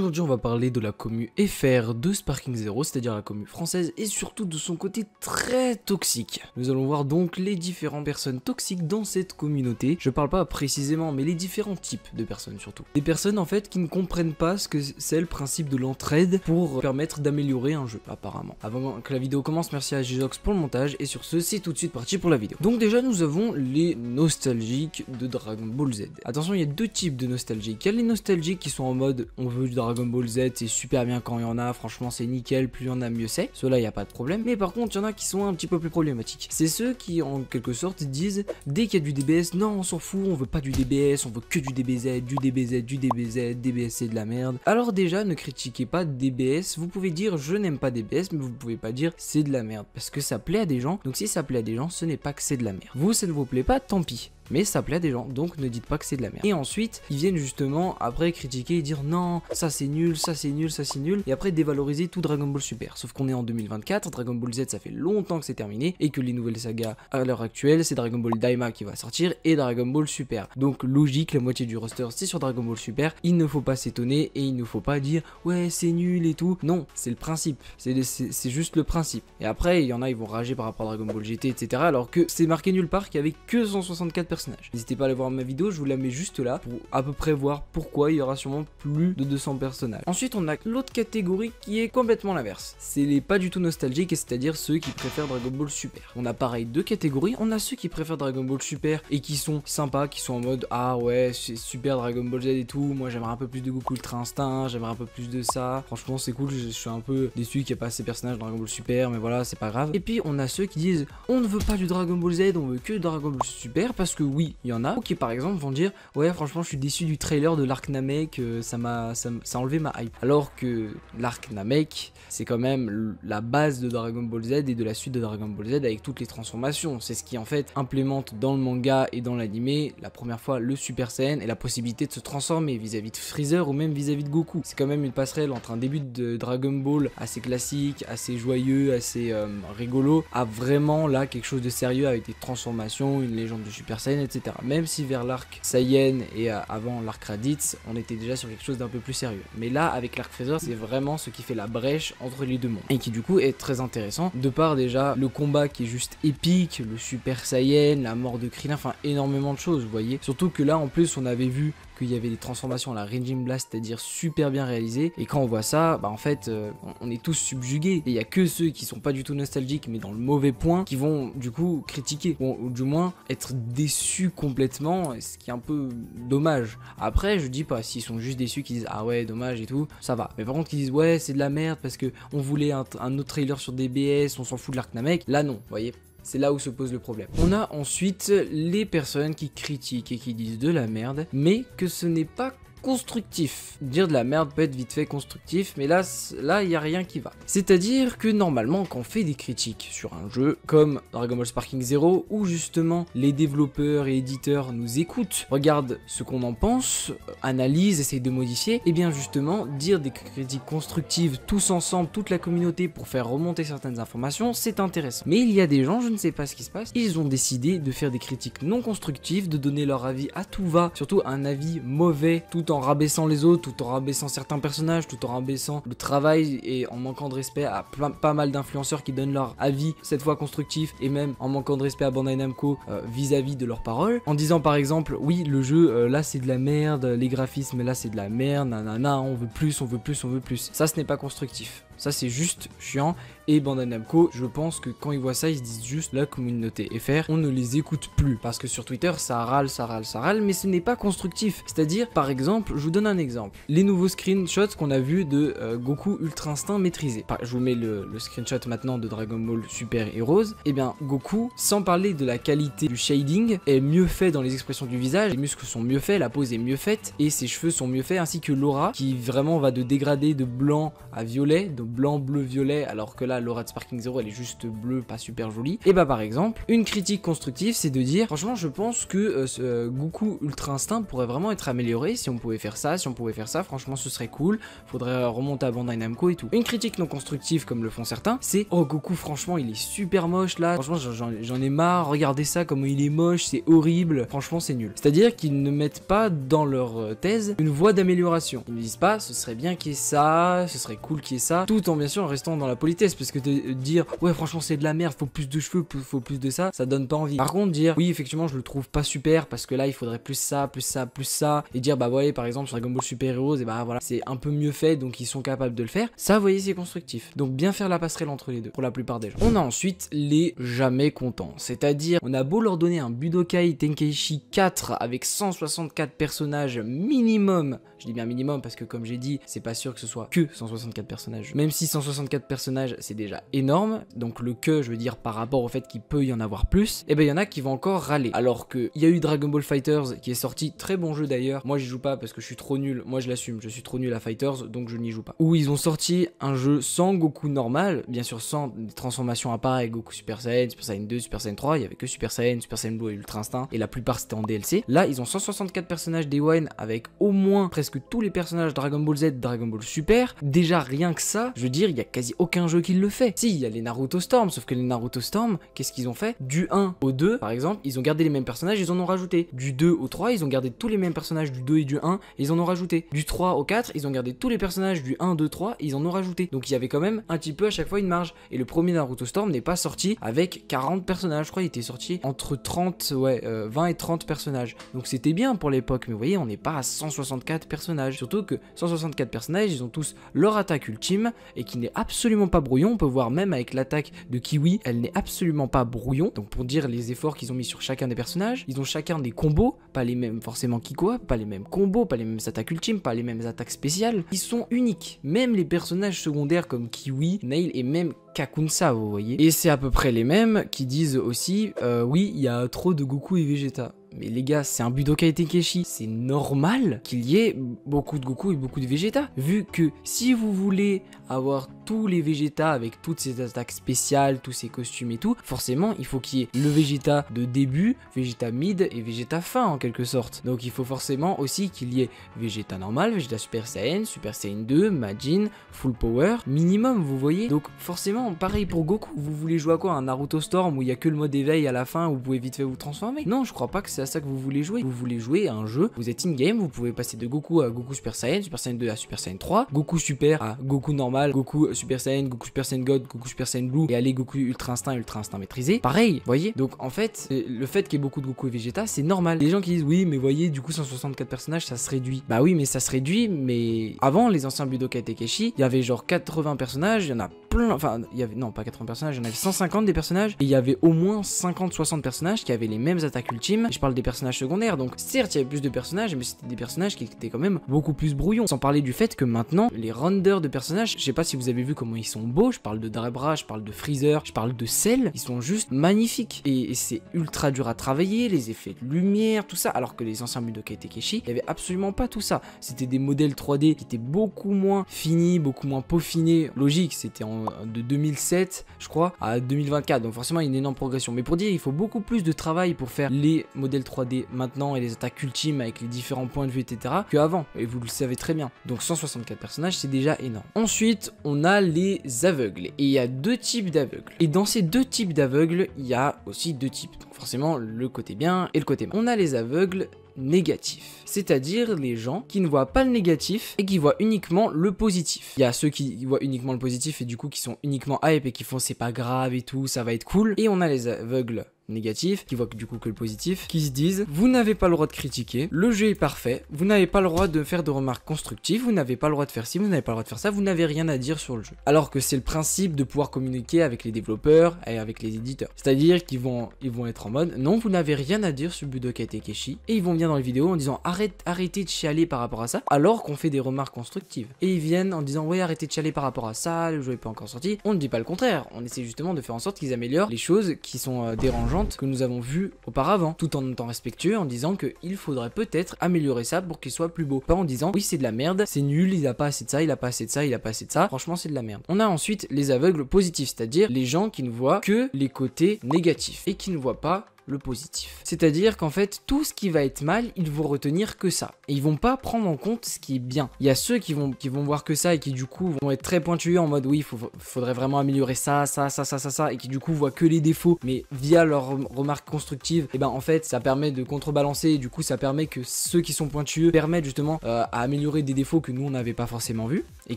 Aujourd'hui, on va parler de la commu FR de Sparking Zero, c'est-à-dire la commu française, et surtout de son côté très toxique. Nous allons voir donc les différentes personnes toxiques dans cette communauté. Je parle pas précisément, mais les différents types de personnes surtout. Des personnes en fait qui ne comprennent pas ce que c'est le principe de l'entraide pour permettre d'améliorer un jeu, apparemment. Avant que la vidéo commence, merci à Gizox pour le montage, et sur ce, c'est tout de suite parti pour la vidéo. Donc déjà, nous avons les nostalgiques de Dragon Ball Z. Attention, il y a deux types de nostalgiques. Il y a les nostalgiques qui sont en mode on veut du Dragon Ball Z, c'est super bien quand il y en a, franchement c'est nickel, plus il y en a mieux c'est, cela il a pas de problème. Mais par contre, il y en a qui sont un petit peu plus problématiques. C'est ceux qui en quelque sorte disent dès qu'il y a du DBS, non, on s'en fout, on veut pas du DBS, on veut que du DBZ, du DBZ, du DBZ, DBS c'est de la merde. Alors déjà, ne critiquez pas DBS, vous pouvez dire je n'aime pas DBS, mais vous pouvez pas dire c'est de la merde parce que ça plaît à des gens. Donc si ça plaît à des gens, ce n'est pas que c'est de la merde. Vous ça ne vous plaît pas, tant pis mais ça plaît à des gens, donc ne dites pas que c'est de la merde. Et ensuite, ils viennent justement après critiquer et dire non, ça c'est nul, ça c'est nul, ça c'est nul, et après dévaloriser tout Dragon Ball Super. Sauf qu'on est en 2024, Dragon Ball Z ça fait longtemps que c'est terminé, et que les nouvelles sagas à l'heure actuelle, c'est Dragon Ball Daima qui va sortir et Dragon Ball Super. Donc logique, la moitié du roster c'est sur Dragon Ball Super, il ne faut pas s'étonner et il ne faut pas dire ouais c'est nul et tout. Non, c'est le principe, c'est juste le principe. Et après, il y en a, ils vont rager par rapport à Dragon Ball GT, etc. Alors que c'est marqué nulle part qu'il y avait que 164 N'hésitez pas à aller voir ma vidéo, je vous la mets juste là pour à peu près voir pourquoi il y aura sûrement plus de 200 personnages. Ensuite, on a l'autre catégorie qui est complètement l'inverse. C'est les pas du tout nostalgiques, c'est-à-dire ceux qui préfèrent Dragon Ball Super. On a pareil deux catégories, on a ceux qui préfèrent Dragon Ball Super et qui sont sympas, qui sont en mode ah ouais, c'est super Dragon Ball Z et tout, moi j'aimerais un peu plus de Goku Ultra Instinct, j'aimerais un peu plus de ça. Franchement, c'est cool, je, suis un peu déçu qu'il n'y ait pas ces personnages Dragon Ball Super, mais voilà, c'est pas grave. Et puis on a ceux qui disent on ne veut pas du Dragon Ball Z, on veut que Dragon Ball Super parce que oui, il y en a, qui par exemple vont dire ouais franchement je suis déçu du trailer de l'arc Namek, euh, ça m'a ça, a enlevé ma hype. Alors que l'arc Namek, c'est quand même la base de Dragon Ball Z et de la suite de Dragon Ball Z avec toutes les transformations. C'est ce qui en fait implémente dans le manga et dans l'anime la première fois le Super Saiyan et la possibilité de se transformer vis-à-vis de Freezer ou même vis-à-vis de Goku. C'est quand même une passerelle entre un début de Dragon Ball assez classique, assez joyeux, assez euh, rigolo, à vraiment là quelque chose de sérieux avec des transformations, une légende de Super Saiyan même si vers l'arc Saiyan et avant l'arc Raditz, on était déjà sur quelque chose d'un peu plus sérieux. Mais là, avec l'arc Freezer, c'est vraiment ce qui fait la brèche entre les deux mondes. Et qui du coup est très intéressant, de part déjà le combat qui est juste épique, le Super Saiyan, la mort de Krillin, enfin énormément de choses, vous voyez. Surtout que là, en plus, on avait vu qu'il y avait des transformations à la Raging Blast, c'est-à-dire super bien réalisées. Et quand on voit ça, bah en fait, euh, on est tous subjugués. Et il y a que ceux qui sont pas du tout nostalgiques, mais dans le mauvais point, qui vont du coup critiquer, ou, du moins être déçus complètement, ce qui est un peu dommage. Après, je dis pas, s'ils sont juste déçus, qu'ils disent ah ouais, dommage et tout, ça va. Mais par contre, qu'ils disent ouais, c'est de la merde parce que on voulait un, un autre trailer sur DBS, on s'en fout de l'arc Namek, là non, vous voyez. C'est là où se pose le problème. On a ensuite les personnes qui critiquent et qui disent de la merde, mais que ce n'est pas constructif. Dire de la merde peut être vite fait constructif, mais là, là, il n'y a rien qui va. C'est-à-dire que normalement, quand on fait des critiques sur un jeu comme Dragon Ball Sparking Zero, où justement les développeurs et éditeurs nous écoutent, regardent ce qu'on en pense, euh, analysent, essayent de modifier, et eh bien justement, dire des critiques constructives tous ensemble, toute la communauté pour faire remonter certaines informations, c'est intéressant. Mais il y a des gens, je ne sais pas ce qui se passe, ils ont décidé de faire des critiques non constructives, de donner leur avis à tout va, surtout un avis mauvais tout en en rabaissant les autres, tout en rabaissant certains personnages, tout en rabaissant le travail et en manquant de respect à plein, pas mal d'influenceurs qui donnent leur avis, cette fois constructif, et même en manquant de respect à Bandai Namco euh, vis-à-vis de leurs paroles, en disant par exemple, oui, le jeu euh, là c'est de la merde, les graphismes là c'est de la merde, nanana, on veut plus, on veut plus, on veut plus. Ça ce n'est pas constructif. Ça c'est juste chiant et Bandai Namco, je pense que quand ils voient ça, ils se disent juste la communauté FR, on ne les écoute plus parce que sur Twitter ça râle, ça râle, ça râle, mais ce n'est pas constructif. C'est-à-dire par exemple je vous donne un exemple. Les nouveaux screenshots qu'on a vus de euh, Goku Ultra Instinct maîtrisé. je vous mets le, screenshot maintenant de Dragon Ball Super Heroes. Et eh bien, Goku, sans parler de la qualité du shading, est mieux fait dans les expressions du visage. Les muscles sont mieux faits, la pose est mieux faite et ses cheveux sont mieux faits, ainsi que l'aura qui vraiment va de dégradé de blanc à violet, de blanc, bleu, violet, alors que là, l'aura de Sparking Zero, elle est juste bleue, pas super jolie. Et eh bah, ben, par exemple, une critique constructive, c'est de dire, franchement, je pense que euh, ce euh, Goku Ultra Instinct pourrait vraiment être amélioré si on pouvait faire ça, si on pouvait faire ça, franchement ce serait cool, faudrait euh, remonter à Bandai Namco et tout. Une critique non constructive comme le font certains, c'est oh Goku franchement il est super moche là, franchement j'en ai marre, regardez ça comment il est moche, c'est horrible, franchement c'est nul. C'est-à-dire qu'ils ne mettent pas dans leur euh, thèse une voie d'amélioration. Ils ne disent pas ce serait bien qu'il y ait ça, ce serait cool qu'il y ait ça, tout en bien sûr restant dans la politesse parce que de euh, dire ouais franchement c'est de la merde, faut plus de cheveux, faut plus de ça, ça donne pas envie. Par contre dire oui effectivement je le trouve pas super parce que là il faudrait plus ça, plus ça, plus ça et dire bah ouais par exemple sur Dragon Ball Super Heroes, et bah voilà, c'est un peu mieux fait donc ils sont capables de le faire. Ça, vous voyez, c'est constructif. Donc bien faire la passerelle entre les deux pour la plupart des gens. On a ensuite les jamais contents, c'est-à-dire on a beau leur donner un Budokai Tenkaichi 4 avec 164 personnages minimum je dis bien minimum parce que comme j'ai dit, c'est pas sûr que ce soit que 164 personnages. Même si 164 personnages, c'est déjà énorme, donc le que, je veux dire, par rapport au fait qu'il peut y en avoir plus, et eh ben il y en a qui vont encore râler. Alors que il y a eu Dragon Ball Fighters qui est sorti, très bon jeu d'ailleurs. Moi j'y joue pas parce que je suis trop nul, moi je l'assume, je suis trop nul à Fighters, donc je n'y joue pas. Où ils ont sorti un jeu sans Goku normal, bien sûr sans des transformations à part avec Goku Super Saiyan, Super Saiyan 2, Super Saiyan 3, il y avait que Super Saiyan, Super Saiyan Blue et Ultra Instinct, et la plupart c'était en DLC. Là, ils ont 164 personnages Day avec au moins presque tous les personnages Dragon Ball Z, Dragon Ball Super. Déjà rien que ça, je veux dire, il y a quasi aucun jeu qui le fait. Si, il y a les Naruto Storm, sauf que les Naruto Storm, qu'est-ce qu'ils ont fait Du 1 au 2, par exemple, ils ont gardé les mêmes personnages, ils en ont rajouté. Du 2 au 3, ils ont gardé tous les mêmes personnages du 2 et du 1, ils en ont rajouté. Du 3 au 4, ils ont gardé tous les personnages du 1, 2, 3, ils en ont rajouté. Donc il y avait quand même un petit peu à chaque fois une marge. Et le premier Naruto Storm n'est pas sorti avec 40 personnages, je crois, il était sorti entre 30, ouais, 20 euh, et 30 personnages. Donc c'était bien pour l'époque, mais vous voyez, on n'est pas à 164 personnages. Surtout que 164 personnages, ils ont tous leur attaque ultime et qui n'est absolument pas brouillon. On peut voir même avec l'attaque de Kiwi, elle n'est absolument pas brouillon. Donc pour dire les efforts qu'ils ont mis sur chacun des personnages, ils ont chacun des combos, pas les mêmes forcément Kikoa, pas les mêmes combos, pas les mêmes attaques ultimes, pas les mêmes attaques spéciales. Ils sont uniques. Même les personnages secondaires comme Kiwi, Nail et même Kakunsa, vous voyez. Et c'est à peu près les mêmes qui disent aussi, euh, oui, il y a trop de Goku et Vegeta mais les gars, c'est un Budokai Tenkaichi, c'est normal qu'il y ait beaucoup de Goku et beaucoup de Vegeta, vu que si vous voulez avoir tous les Vegeta avec toutes ses attaques spéciales, tous ses costumes et tout, forcément il faut qu'il y ait le Végéta de début, Végéta mid et Végéta fin en quelque sorte. Donc il faut forcément aussi qu'il y ait Végéta normal, Vegeta Super Saiyan, Super Saiyan 2, Majin, Full Power, minimum vous voyez. Donc forcément pareil pour Goku, vous voulez jouer à quoi Un Naruto Storm où il y a que le mode éveil à la fin où vous pouvez vite fait vous transformer Non je crois pas que c'est à ça que vous voulez jouer. Vous voulez jouer à un jeu, vous êtes in-game, vous pouvez passer de Goku à Goku Super Saiyan, Super Saiyan 2 à Super Saiyan 3, Goku Super à Goku normal, Goku Super Saiyan, Goku Super Saiyan God, Goku Super Saiyan Blue et aller Goku Ultra Instinct, Ultra Instinct maîtrisé. Pareil, voyez. Donc en fait, le fait qu'il y ait beaucoup de Goku et Vegeta, c'est normal. Les gens qui disent oui, mais voyez, du coup 164 personnages, ça se réduit. Bah oui, mais ça se réduit, mais avant les anciens Budokai Tekeshi, il y avait genre 80 personnages, il y en a plein, enfin, il y avait non, pas 80 personnages, il y en avait 150 des personnages et il y avait au moins 50 60 personnages qui avaient les mêmes attaques ultimes. je parle des personnages secondaires, donc certes, il y avait plus de personnages, mais c'était des personnages qui étaient quand même beaucoup plus brouillons. Sans parler du fait que maintenant, les renders de personnages, je sais pas si vous avez vu comment ils sont beaux, je parle de Drebra, je parle de Freezer, je parle de Cell, ils sont juste magnifiques. Et, c'est ultra dur à travailler, les effets de lumière, tout ça, alors que les anciens Budokai Tekeshi, il n'y avait absolument pas tout ça. C'était des modèles 3D qui étaient beaucoup moins finis, beaucoup moins peaufinés. Logique, c'était de 2007, je crois, à 2024, donc forcément une énorme progression. Mais pour dire, il faut beaucoup plus de travail pour faire les modèles 3D maintenant et les attaques ultimes avec les différents points de vue, etc., qu'avant. Et vous le savez très bien. Donc 164 personnages, c'est déjà énorme. Ensuite, on a les aveugles. Et il y a deux types d'aveugles. Et dans ces deux types d'aveugles, il y a aussi deux types. Donc forcément, le côté bien et le côté mal. On a les aveugles Négatifs, C'est-à-dire les gens qui ne voient pas le négatif et qui voient uniquement le positif. Il y a ceux qui voient uniquement le positif et du coup qui sont uniquement hype et qui font c'est pas grave et tout, ça va être cool. Et on a les aveugles négatif, qui voient du coup que le positif, qui se disent vous n'avez pas le droit de critiquer, le jeu est parfait, vous n'avez pas le droit de faire de remarques constructives, vous n'avez pas le droit de faire ci, vous n'avez pas le droit de faire ça, vous n'avez rien à dire sur le jeu. Alors que c'est le principe de pouvoir communiquer avec les développeurs et avec les éditeurs. C'est-à-dire qu'ils vont, ils vont être en mode non, vous n'avez rien à dire sur Budokai Tekeshi et ils vont venir dans les vidéos en disant arrête, arrêtez de chialer par rapport à ça alors qu'on fait des remarques constructives. Et ils viennent en disant ouais, arrêtez de chialer par rapport à ça, le jeu n'est pas encore sorti. On ne dit pas le contraire, on essaie justement de faire en sorte qu'ils améliorent les choses qui sont euh, dérangeantes que nous avons vu auparavant, tout en étant respectueux en disant que il faudrait peut-être améliorer ça pour qu'il soit plus beau. Pas en disant oui c'est de la merde, c'est nul, il a pas assez de ça, il a pas assez de ça, il a pas assez de ça, franchement c'est de la merde. On a ensuite les aveugles positifs, c'est-à-dire les gens qui ne voient que les côtés négatifs et qui ne voient pas le positif. C'est-à-dire qu'en fait, tout ce qui va être mal, ils vont retenir que ça. Et ils vont pas prendre en compte ce qui est bien. Il y a ceux qui vont, qui vont voir que ça et qui du coup vont être très pointueux en mode oui, il faudrait vraiment améliorer ça, ça, ça, ça, ça, ça, et qui du coup voient que les défauts, mais via leurs remarques constructives, et eh ben en fait, ça permet de contrebalancer et du coup, ça permet que ceux qui sont pointueux permettent justement euh, à améliorer des défauts que nous on n'avait pas forcément vus et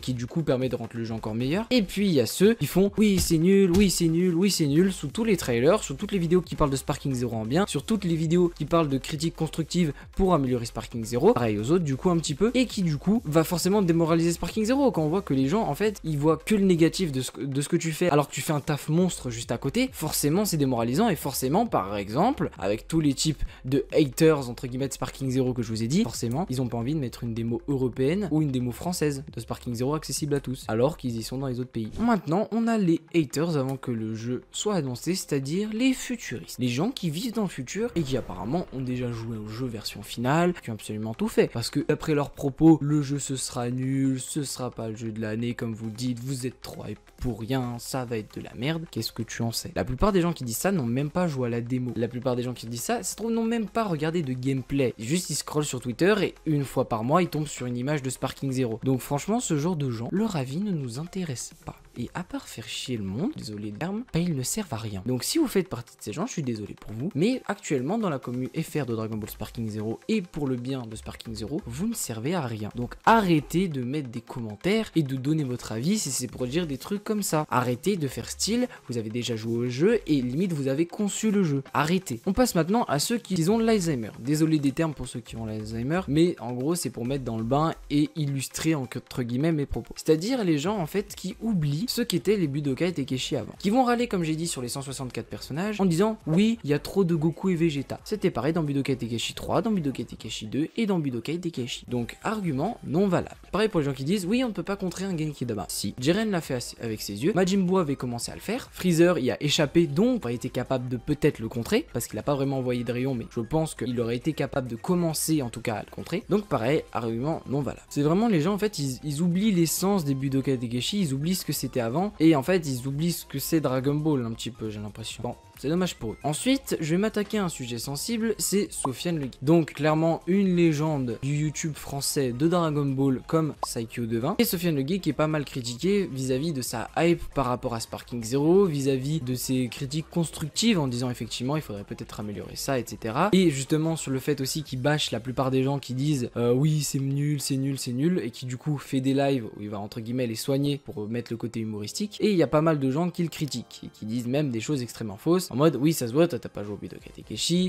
qui du coup permet de rendre le jeu encore meilleur. Et puis il y a ceux qui font oui, c'est nul, oui, c'est nul, oui, c'est nul sous tous les trailers, sous toutes les vidéos qui parlent de Sparking en bien, sur toutes les vidéos qui parlent de critiques constructives pour améliorer Sparking Zero, pareil aux autres du coup un petit peu, et qui du coup va forcément démoraliser Sparking Zero quand on voit que les gens en fait ils voient que le négatif de ce, que tu fais alors que tu fais un taf monstre juste à côté, forcément c'est démoralisant et forcément par exemple avec tous les types de haters entre guillemets Sparking Zero que je vous ai dit, forcément ils ont pas envie de mettre une démo européenne ou une démo française de Sparking Zero accessible à tous alors qu'ils y sont dans les autres pays. Maintenant on a les haters avant que le jeu soit annoncé, c'est-à-dire les futuristes, les gens qui vivent dans le futur et qui apparemment ont déjà joué au jeu version finale, qui ont absolument tout fait. Parce que d'après leurs propos, le jeu ce sera nul, ce sera pas le jeu de l'année, comme vous dites, vous êtes trop et pour rien, ça va être de la merde, qu'est-ce que tu en sais La plupart des gens qui disent ça n'ont même pas joué à la démo. La plupart des gens qui disent ça, se trouvent n'ont même pas regardé de gameplay. Juste, ils scrollent sur Twitter et une fois par mois, ils tombent sur une image de Sparking Zero. Donc franchement, ce genre de gens, leur avis ne nous intéresse pas. Et à part faire chier le monde, désolé d'arme, ben, ils ne servent à rien. Donc si vous faites partie de ces gens, je suis désolé pour vous, mais actuellement dans la commune FR de Dragon Ball Sparking Zero et pour le bien de Sparking Zero, vous ne servez à rien. Donc arrêtez de mettre des commentaires et de donner votre avis si c'est pour dire des trucs comme ça. Arrêtez de faire style, vous avez déjà joué au jeu et limite vous avez conçu le jeu. Arrêtez. On passe maintenant à ceux qui ont l'Alzheimer. Désolé des termes pour ceux qui ont l'Alzheimer, mais en gros c'est pour mettre dans le bain et illustrer entre guillemets mes propos. C'est-à-dire les gens en fait qui oublient ce qu'étaient les Budoka et Tekeshi avant. Qui vont râler comme j'ai dit sur les 164 personnages en disant oui il y a trop de Goku et Vegeta. C'était pareil dans Budokai Tekeshi 3, dans Budokai Tekeshi 2 et dans Budokai Tekeshi. Donc argument non valable. Pareil pour les gens qui disent oui on ne peut pas contrer un Genkidama. Si, Jiren l'a fait avec ses yeux. Majin Buu avait commencé à le faire. Freezer y a échappé, donc aurait été capable de peut-être le contrer, parce qu'il a pas vraiment envoyé de rayon, mais je pense qu'il aurait été capable de commencer en tout cas à le contrer. Donc pareil, argument non valable. C'est vraiment les gens en fait, ils, oublient l'essence des Budokai Tegeshi, ils oublient ce que c'était avant, et en fait ils oublient ce que c'est Dragon Ball un petit peu, j'ai l'impression. Bon, c'est dommage pour eux. Ensuite, je vais m'attaquer à un sujet sensible, c'est Sofiane Le Donc, clairement, une légende du YouTube français de Dragon Ball comme Saikyo Devin. Et Sofiane Le qui est pas mal critiqué vis-à-vis de sa hype par rapport à Sparking Zero, vis-à-vis de ses critiques constructives en disant effectivement il faudrait peut-être améliorer ça, etc. Et justement sur le fait aussi qu'il bâche la plupart des gens qui disent euh, oui c'est nul, c'est nul, c'est nul, et qui du coup fait des lives où il va entre guillemets les soigner pour mettre le côté humoristique. Et il y a pas mal de gens qui le critiquent et qui disent même des choses extrêmement fausses en mode, oui, ça se voit, t'as pas joué au Budokai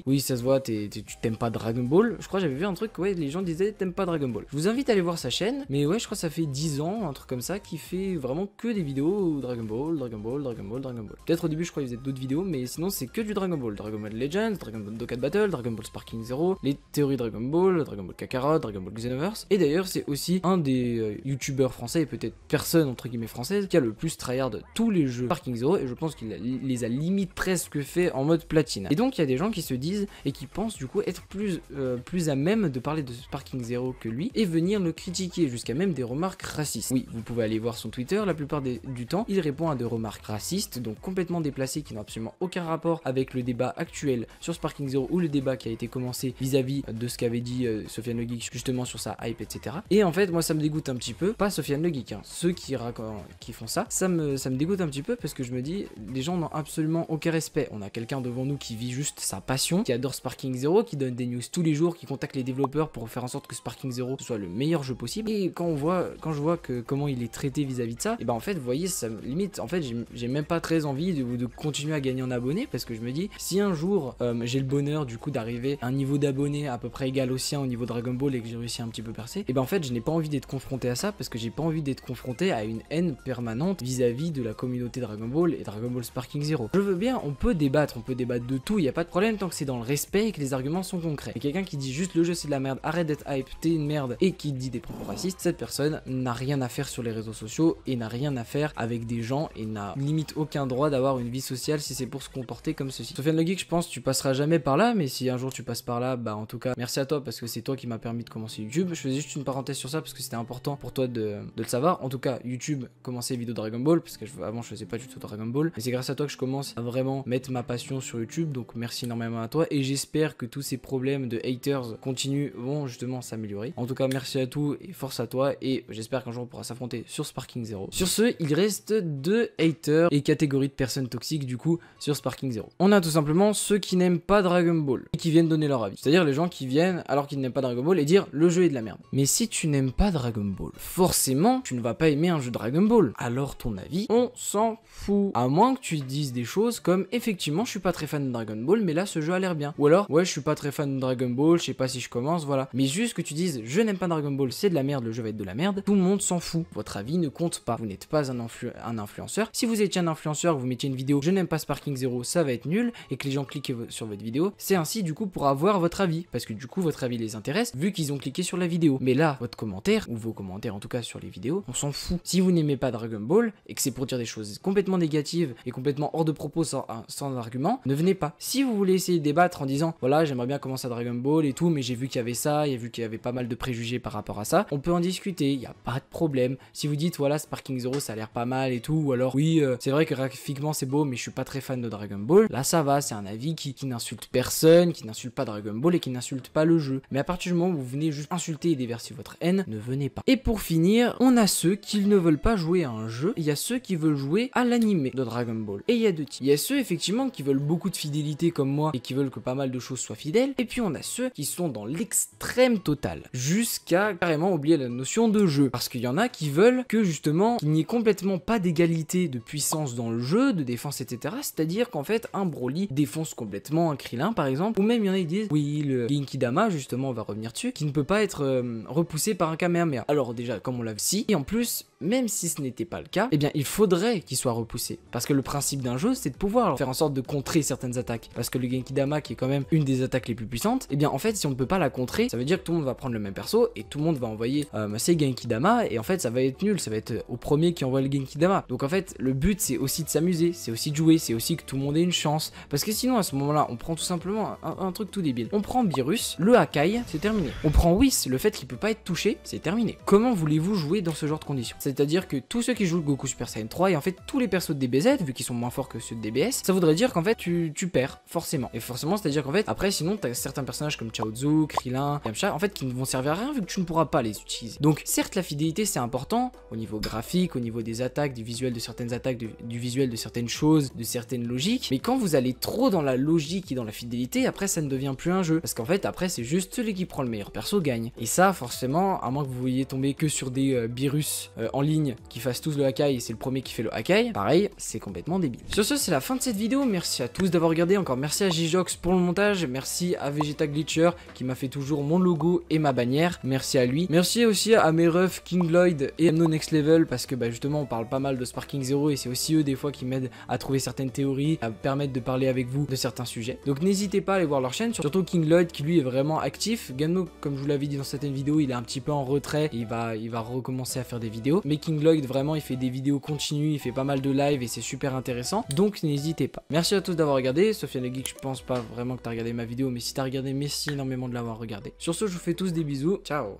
Oui, ça se voit, tu t'aimes pas Dragon Ball. Je crois, j'avais vu un truc, ouais, les gens disaient, t'aimes pas Dragon Ball. Je vous invite à aller voir sa chaîne, mais ouais, je crois, ça fait 10 ans, un truc comme ça, qui fait vraiment que des vidéos Dragon Ball, Dragon Ball, Dragon Ball, Dragon Ball. Peut-être au début, je crois, il faisait d'autres vidéos, mais sinon, c'est que du Dragon Ball. Dragon Ball Legends, Dragon Ball Dokkan Battle, Dragon Ball Sparking Zero, les théories Dragon Ball, Dragon Ball Kakarot, Dragon Ball Xenoverse. Et d'ailleurs, c'est aussi un des euh, youtubeurs français, et peut-être personne, entre guillemets, française, qui a le plus tryhard tous les jeux Sparking Zero, et je pense qu'il les a limite presque que fait en mode platine. Et donc il y a des gens qui se disent et qui pensent du coup être plus, euh, plus à même de parler de Sparking Zero que lui et venir le critiquer jusqu'à même des remarques racistes. Oui, vous pouvez aller voir son Twitter, la plupart du temps il répond à des remarques racistes, donc complètement déplacées qui n'ont absolument aucun rapport avec le débat actuel sur Sparking Zero ou le débat qui a été commencé vis-à-vis de ce qu'avait dit euh, Sofiane Le Geek justement sur sa hype, etc. Et en fait, moi ça me dégoûte un petit peu, pas Sofiane Le Geek, hein. ceux qui, qui font ça, ça me, ça me dégoûte un petit peu parce que je me dis, les gens n'ont absolument aucun respect on a quelqu'un devant nous qui vit juste sa passion, qui adore Sparking Zero, qui donne des news tous les jours, qui contacte les développeurs pour faire en sorte que Sparking Zero soit le meilleur jeu possible. Et quand on voit, quand je vois que comment il est traité vis-à-vis de ça, et eh ben en fait, vous voyez, ça limite, en fait, j'ai même pas très envie de, continuer à gagner en abonnés parce que je me dis, si un jour euh, j'ai le bonheur du coup d'arriver à un niveau d'abonnés à peu près égal au sien au niveau Dragon Ball et que j'ai réussi un petit peu percer, et eh ben en fait, je n'ai pas envie d'être confronté à ça parce que j'ai pas envie d'être confronté à une haine permanente vis-à-vis -vis de la communauté Dragon Ball et Dragon Ball Sparking Zero. Je veux bien, on peut débattre, on peut débattre de tout, il n'y a pas de problème tant que c'est dans le respect et que les arguments sont concrets. Et quelqu'un qui dit juste le jeu c'est de la merde, arrête d'être hype, t'es une merde et qui dit des propos racistes, cette personne n'a rien à faire sur les réseaux sociaux et n'a rien à faire avec des gens et n'a limite aucun droit d'avoir une vie sociale si c'est pour se comporter comme ceci. Sofiane Le Geek, je pense tu passeras jamais par là, mais si un jour tu passes par là, bah en tout cas, merci à toi parce que c'est toi qui m'a permis de commencer YouTube. Je faisais juste une parenthèse sur ça parce que c'était important pour toi de, le savoir. En tout cas, YouTube, commencer vidéo Dragon Ball parce que je, avant je faisais pas du tout Dragon Ball, mais c'est grâce à toi que je commence à vraiment mettre ma passion sur YouTube, donc merci énormément à toi et j'espère que tous ces problèmes de haters continuent, vont justement s'améliorer. En tout cas, merci à tous et force à toi et j'espère qu'un jour on pourra s'affronter sur Sparking Zero. Sur ce, il reste deux haters et catégories de personnes toxiques du coup sur Sparking Zero. On a tout simplement ceux qui n'aiment pas Dragon Ball et qui viennent donner leur avis. C'est-à-dire les gens qui viennent alors qu'ils n'aiment pas Dragon Ball et dire le jeu est de la merde. Mais si tu n'aimes pas Dragon Ball, forcément tu ne vas pas aimer un jeu Dragon Ball. Alors ton avis, on s'en fout. À moins que tu dises des choses comme effectivement, je suis pas très fan de Dragon Ball, mais là, ce jeu a l'air bien. Ou alors, ouais, je suis pas très fan de Dragon Ball, je sais pas si je commence, voilà. Mais juste que tu dises, je n'aime pas Dragon Ball, c'est de la merde, le jeu va être de la merde, tout le monde s'en fout. Votre avis ne compte pas. Vous n'êtes pas un, un, influenceur. Si vous étiez un influenceur, vous mettiez une vidéo, je n'aime pas Sparking Zero, ça va être nul, et que les gens cliquent sur votre vidéo, c'est ainsi du coup pour avoir votre avis. Parce que du coup, votre avis les intéresse, vu qu'ils ont cliqué sur la vidéo. Mais là, votre commentaire, ou vos commentaires en tout cas sur les vidéos, on s'en fout. Si vous n'aimez pas Dragon Ball, et que c'est pour dire des choses complètement négatives et complètement hors de propos sans, sans argument, ne venez pas. Si vous voulez essayer de débattre en disant voilà, j'aimerais bien commencer à Dragon Ball et tout, mais j'ai vu qu'il y avait ça, il y a vu qu'il y avait pas mal de préjugés par rapport à ça, on peut en discuter, il n'y a pas de problème. Si vous dites voilà, Sparking Zero ça a l'air pas mal et tout, ou alors oui, euh, c'est vrai que graphiquement c'est beau, mais je suis pas très fan de Dragon Ball, là ça va, c'est un avis qui, n'insulte personne, qui n'insulte pas Dragon Ball et qui n'insulte pas le jeu. Mais à partir du moment où vous venez juste insulter et déverser votre haine, ne venez pas. Et pour finir, on a ceux qui ne veulent pas jouer à un jeu, il y a ceux qui veulent jouer à l'animé de Dragon Ball. Et il y a deux types. Il y a ceux effectivement qui veulent beaucoup de fidélité comme moi et qui veulent que pas mal de choses soient fidèles. Et puis on a ceux qui sont dans l'extrême total, jusqu'à carrément oublier la notion de jeu. Parce qu'il y en a qui veulent que justement qu'il n'y ait complètement pas d'égalité de puissance dans le jeu, de défense, etc. C'est-à-dire qu'en fait un Broly défonce complètement un Krilin, par exemple, ou même il y en a qui disent oui le dama justement on va revenir dessus, qui ne peut pas être euh, repoussé par un Kamehameha. Alors déjà comme on l'a vu si, et en plus même si ce n'était pas le cas, eh bien il faudrait qu'il soit repoussé. Parce que le principe d'un jeu c'est de pouvoir faire en sorte de contrer certaines attaques. Parce que le genki dama qui est quand même une des attaques les plus puissantes, et eh bien en fait, si on ne peut pas la contrer, ça veut dire que tout le monde va prendre le même perso et tout le monde va envoyer euh, genki dama et en fait, ça va être nul, ça va être euh, au premier qui envoie le genki dama Donc en fait, le but, c'est aussi de s'amuser, c'est aussi de jouer, c'est aussi que tout le monde ait une chance. Parce que sinon, à ce moment-là, on prend tout simplement un, truc tout débile. On prend Virus, le Hakai, c'est terminé. On prend Whis, le fait qu'il peut pas être touché, c'est terminé. Comment voulez-vous jouer dans ce genre de conditions C'est-à-dire que tous ceux qui jouent Goku Super Saiyan 3 et en fait tous les persos de DBZ, vu qu'ils sont moins forts que ceux de DBS, ça dire qu'en fait tu, perds forcément. Et forcément c'est à dire qu'en fait après sinon tu as certains personnages comme Chao Tzu, Krillin, Yamcha en fait qui ne vont servir à rien vu que tu ne pourras pas les utiliser. Donc certes la fidélité c'est important au niveau graphique, au niveau des attaques, du visuel de certaines attaques, du visuel de certaines choses, de certaines logiques. Mais quand vous allez trop dans la logique et dans la fidélité après ça ne devient plus un jeu. Parce qu'en fait après c'est juste celui qui prend le meilleur perso gagne. Et ça forcément à moins que vous voyez tomber que sur des euh, virus euh, en ligne qui fassent tous le hakai et c'est le premier qui fait le hakai, pareil c'est complètement débile. Sur ce c'est la fin de cette vidéo merci à tous d'avoir regardé, encore merci à Jijox pour le montage, merci à Vegeta Glitcher qui m'a fait toujours mon logo et ma bannière, merci à lui. Merci aussi à mes refs King Lloyd et Amno Next Level parce que bah, justement on parle pas mal de Sparking Zero et c'est aussi eux des fois qui m'aident à trouver certaines théories, à permettre de parler avec vous de certains sujets. Donc n'hésitez pas à aller voir leur chaîne, surtout King Lloyd qui lui est vraiment actif. Gamno, comme je vous l'avais dit dans certaines vidéos, il est un petit peu en retrait, il va, il va recommencer à faire des vidéos. Mais King Lloyd vraiment il fait des vidéos continues, il fait pas mal de live et c'est super intéressant. Donc n'hésitez pas. Merci à tous d'avoir regardé. Sofiane le Geek, je pense pas vraiment que t'as regardé ma vidéo, mais si t'as regardé, merci énormément de l'avoir regardé. Sur ce, je vous fais tous des bisous. Ciao